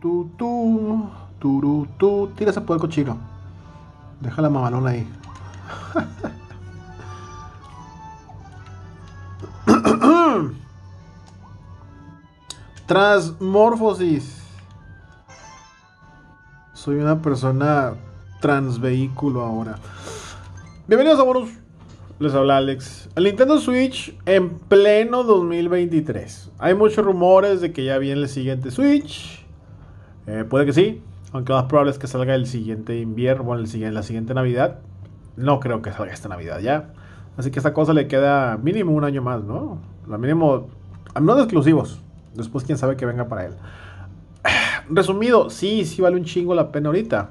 Tu, tu, tu, tu, tira ese puerco cochino. Deja la mamalona ahí. Transmorfosis. Soy una persona transvehículo ahora. Bienvenidos a Bonus. Les habla Alex. El Nintendo Switch en pleno 2023. Hay muchos rumores de que ya viene el siguiente Switch eh, puede que sí, aunque lo más probable es que salga el siguiente invierno, bueno, el siguiente, la siguiente Navidad. No creo que salga esta Navidad ya. Así que esta cosa le queda mínimo un año más, ¿no? Lo mínimo, no de exclusivos. Después quién sabe que venga para él. Resumido, sí, sí vale un chingo la pena ahorita.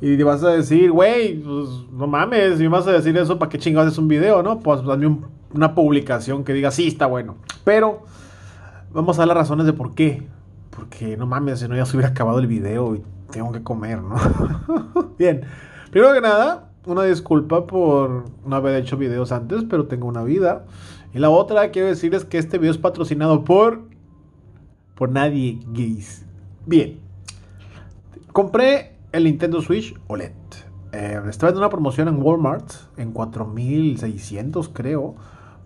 Y vas a decir, güey, pues no mames, y vas a decir eso, ¿para qué chingo haces un video, no? Pues dame una publicación que diga, sí, está bueno. Pero vamos a las razones de por qué porque no mames, si no ya se hubiera acabado el video y tengo que comer, ¿no? Bien, primero que nada, una disculpa por no haber hecho videos antes, pero tengo una vida. Y la otra, quiero decir es que este video es patrocinado por... Por nadie gays. Bien. Compré el Nintendo Switch OLED. Eh, estaba en una promoción en Walmart, en 4600 creo,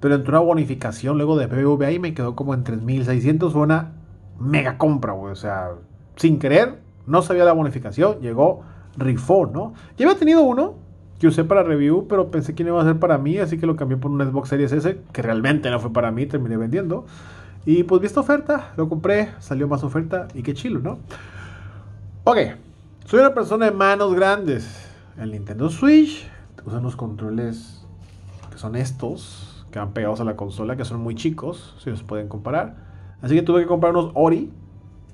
pero entró una bonificación luego de BBVA y me quedó como en 3600. Fue una mega compra, güey. O sea, sin querer, no sabía la bonificación, llegó, rifó, ¿no? Ya había tenido uno que usé para review, pero pensé que no iba a ser para mí, así que lo cambié por un Xbox Series S, que realmente no fue para mí, terminé vendiendo. Y pues vi esta oferta, lo compré, salió más oferta y qué chilo, ¿no? Ok, soy una persona de manos grandes. El Nintendo Switch usan los controles que son estos, que van pegados a la consola, que son muy chicos, si los pueden comparar. Así que tuve que comprar unos Ori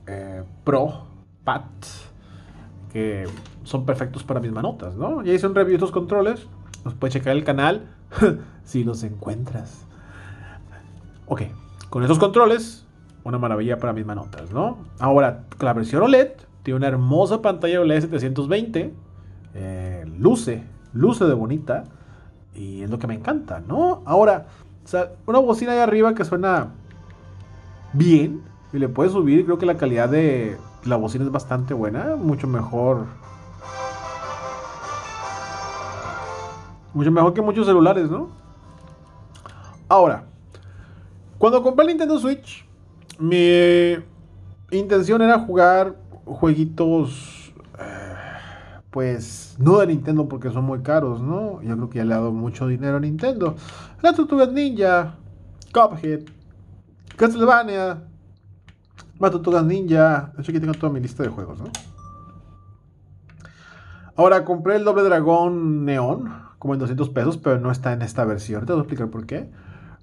eh, Pro Pat, que son perfectos para mis manotas, ¿no? Ya hice un review de estos controles, los puedes checar el canal si los encuentras. Ok, con esos controles, una maravilla para mis manotas, ¿no? Ahora, la versión OLED tiene una hermosa pantalla OLED 720, eh, luce, luce de bonita, y es lo que me encanta, ¿no? Ahora, una bocina ahí arriba que suena bien y le puedes subir. Creo que la calidad de la bocina es bastante buena, mucho mejor. Mucho mejor que muchos celulares, ¿no? Ahora, cuando compré el Nintendo Switch, mi intención era jugar jueguitos, eh, pues, no de Nintendo porque son muy caros, ¿no? Yo creo que ya le he dado mucho dinero a Nintendo. La Tortuga Ninja, Cuphead, Castlevania, Mato Todas Ninja. De hecho, aquí tengo toda mi lista de juegos, ¿no? Ahora compré el Doble Dragón Neón, como en 200 pesos, pero no está en esta versión. Te voy a explicar por qué.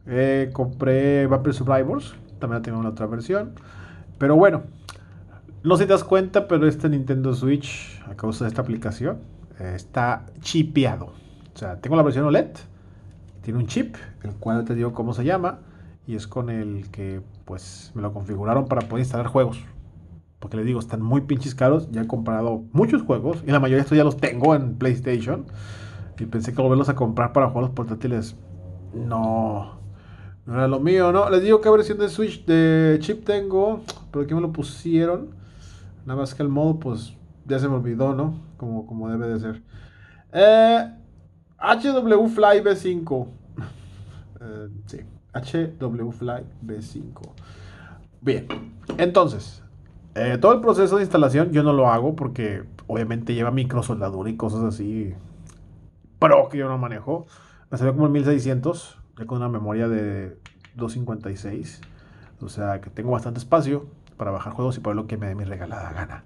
Eh, compré Vapor Survivors, también la tengo en otra versión. Pero bueno, no si te das cuenta, pero este Nintendo Switch, a causa de esta aplicación, eh, está chipeado. O sea, tengo la versión OLED, tiene un chip, el cual te digo cómo se llama y es con el que pues me lo configuraron para poder instalar juegos. Porque les digo, están muy pinches caros, ya he comprado muchos juegos y la mayoría de estos ya los tengo en PlayStation y pensé que volverlos a comprar para jugar los portátiles no no era lo mío, no. Les digo qué versión de Switch de chip tengo, pero aquí me lo pusieron. Nada más que el modo pues ya se me olvidó, ¿no? Como, como debe de ser. Eh, HW Fly B5. Eh, sí fly b 5 Bien, entonces, eh, todo el proceso de instalación yo no lo hago porque obviamente lleva microsoldadura y cosas así pero que yo no manejo. Me salió como el 1600, ya con una memoria de 256. O sea que tengo bastante espacio para bajar juegos y para lo que me dé mi regalada gana.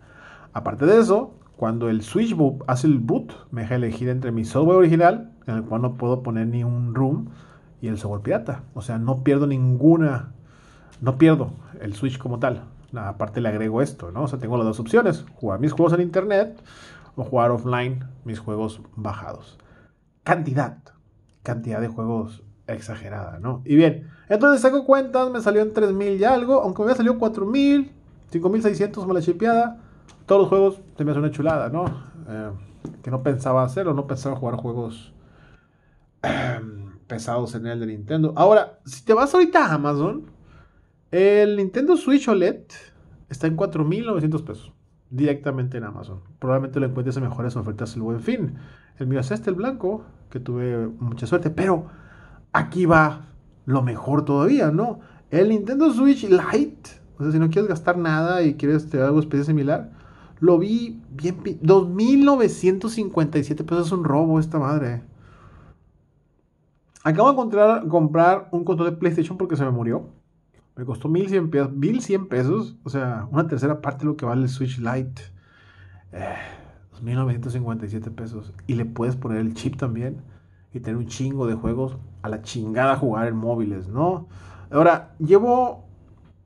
Aparte de eso, cuando el switch boot hace el boot, me deja elegir entre mi software original, en el cual no puedo poner ni un room, y el software pirata. O sea, no pierdo ninguna, no pierdo el Switch como tal. Aparte le agrego esto, ¿no? O sea, tengo las dos opciones, jugar mis juegos en internet o jugar offline mis juegos bajados. Cantidad, cantidad de juegos exagerada, ¿no? Y bien, entonces saco cuentas, me salió en 3000 y algo, aunque me salió 4000, 5600 mala chipeada. Todos los juegos se me una chulada, ¿no? Eh, que no pensaba hacerlo, o no pensaba jugar juegos. pesados en el de Nintendo. Ahora, si te vas ahorita a Amazon, el Nintendo Switch OLED está en 4.900 pesos directamente en Amazon. Probablemente lo encuentres en mejores ofertas el buen fin. El mío es este, el blanco, que tuve mucha suerte, pero aquí va lo mejor todavía, ¿no? El Nintendo Switch Lite, o sea, si no quieres gastar nada y quieres tener algo especie similar, lo vi bien, 2.957 pesos es un robo esta madre. Acabo de encontrar, comprar un control de PlayStation porque se me murió. Me costó 1100 pesos, pesos, o sea, una tercera parte de lo que vale el Switch Lite. Eh, 2957 pesos. Y le puedes poner el chip también y tener un chingo de juegos a la chingada jugar en móviles, ¿no? Ahora, llevo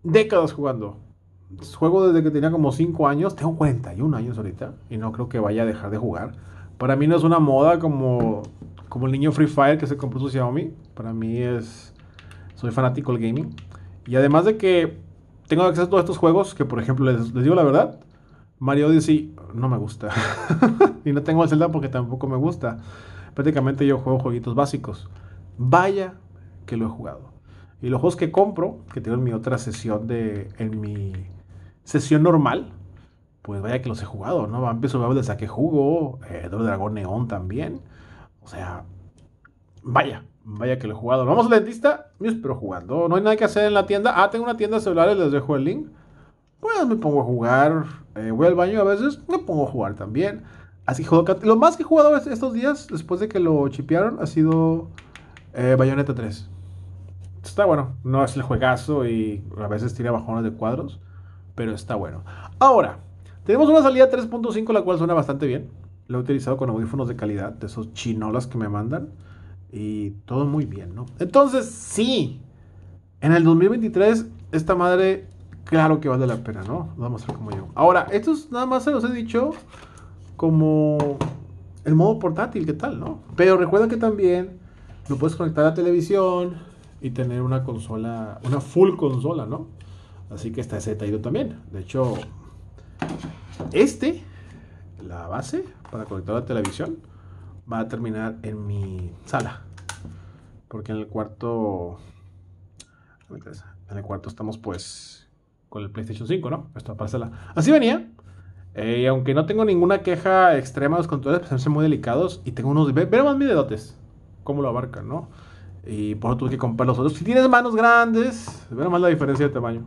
décadas jugando. Juego desde que tenía como 5 años, tengo 41 años ahorita y no creo que vaya a dejar de jugar. Para mí no es una moda como como el niño Free Fire que se compró su Xiaomi. Para mí es. Soy fanático del gaming. Y además de que tengo acceso a todos estos juegos, que por ejemplo, les, digo la verdad, Mario Odyssey no me gusta. y no tengo el Zelda porque tampoco me gusta. Prácticamente yo juego jueguitos básicos. Vaya que lo he jugado. Y los juegos que compro, que tengo en mi otra sesión de. en mi sesión normal, pues vaya que los he jugado, ¿no? Vampire Survival de saqué jugo, eh, Dragon Neon también. O sea, vaya, vaya que lo he jugado. Vamos al dentista, espero jugando. No hay nada que hacer en la tienda. Ah, tengo una tienda de celulares, les dejo el link. Pues me pongo a jugar. Eh, voy al baño a veces, me pongo a jugar también. Así juego. Lo más que he jugado estos días, después de que lo chipearon, ha sido eh, Bayonetta 3. Está bueno, no es el juegazo y a veces tira bajones de cuadros, pero está bueno. Ahora, tenemos una salida 3.5, la cual suena bastante bien lo he utilizado con audífonos de calidad, de esos chinolas que me mandan. Y todo muy bien, ¿no? Entonces, sí. En el 2023, esta madre, claro que vale la pena, ¿no? Vamos a ver cómo yo. Ahora, estos nada más se los he dicho como el modo portátil, ¿qué tal, no? Pero recuerda que también lo puedes conectar a la televisión y tener una consola, una full consola, ¿no? Así que está ese detallito también. De hecho, este, la base, para conectar la televisión va a terminar en mi sala. Porque en el cuarto. En el cuarto estamos pues con el PlayStation 5, ¿no? Esto para Así venía. Eh, y aunque no tengo ninguna queja extrema, los controles pues, son muy delicados. Y tengo unos. ver más dedotes. Cómo lo abarcan, ¿no? Y por otro que comprar los otros. Si tienes manos grandes, verás más la diferencia de tamaño.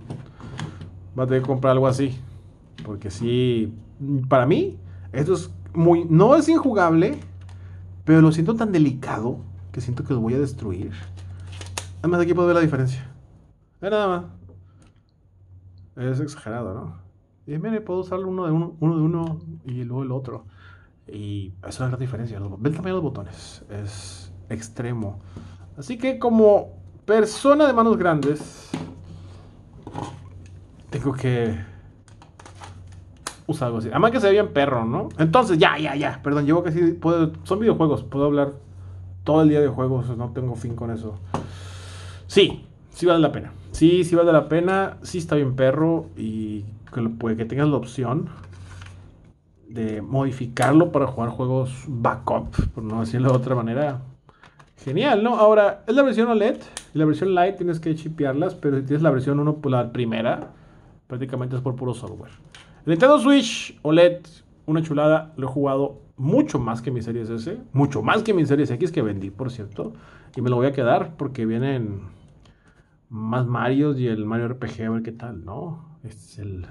Vas a tener que comprar algo así. Porque sí. Para mí, es muy. No es injugable, pero lo siento tan delicado que siento que lo voy a destruir. Además, aquí puedo ver la diferencia. nada más. Es exagerado, ¿no? Y mire, puedo usar uno de uno, de uno y luego el otro. Y es la diferencia. Ve también los botones. Es extremo. Así que como persona de manos grandes, tengo que usa algo así. Además que se ve bien perro, ¿no? Entonces, ya, ya, ya. Perdón, llevo casi. Puedo, son videojuegos, puedo hablar todo el día de juegos, no tengo fin con eso. Sí, sí vale la pena. Sí, sí vale la pena. Sí está bien perro y que, que tengas la opción de modificarlo para jugar juegos backup, por no decirlo de otra manera. Genial, ¿no? Ahora, es la versión OLED y la versión Lite tienes que chipearlas, pero si tienes la versión 1, por la primera, prácticamente es por puro software. El Nintendo Switch OLED, una chulada, lo he jugado mucho más que mi Series S, mucho más que mi Series X que vendí, por cierto, y me lo voy a quedar porque vienen más Mario y el Mario RPG, a ver qué tal, ¿no? Este es el,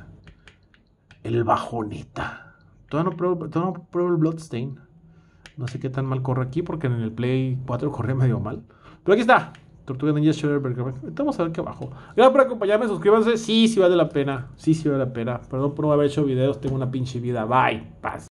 el bajoneta. Todavía no pruebo, no el Bloodstain. No sé qué tan mal corre aquí porque en el Play 4 corría medio mal. Pero aquí está, Tortuga Ninja Shredder, Estamos qué abajo. Gracias por acompañarme, suscríbanse. Sí, sí vale la pena. Sí, sí vale la pena. Perdón por no haber hecho videos. Tengo una pinche vida. Bye. Paz.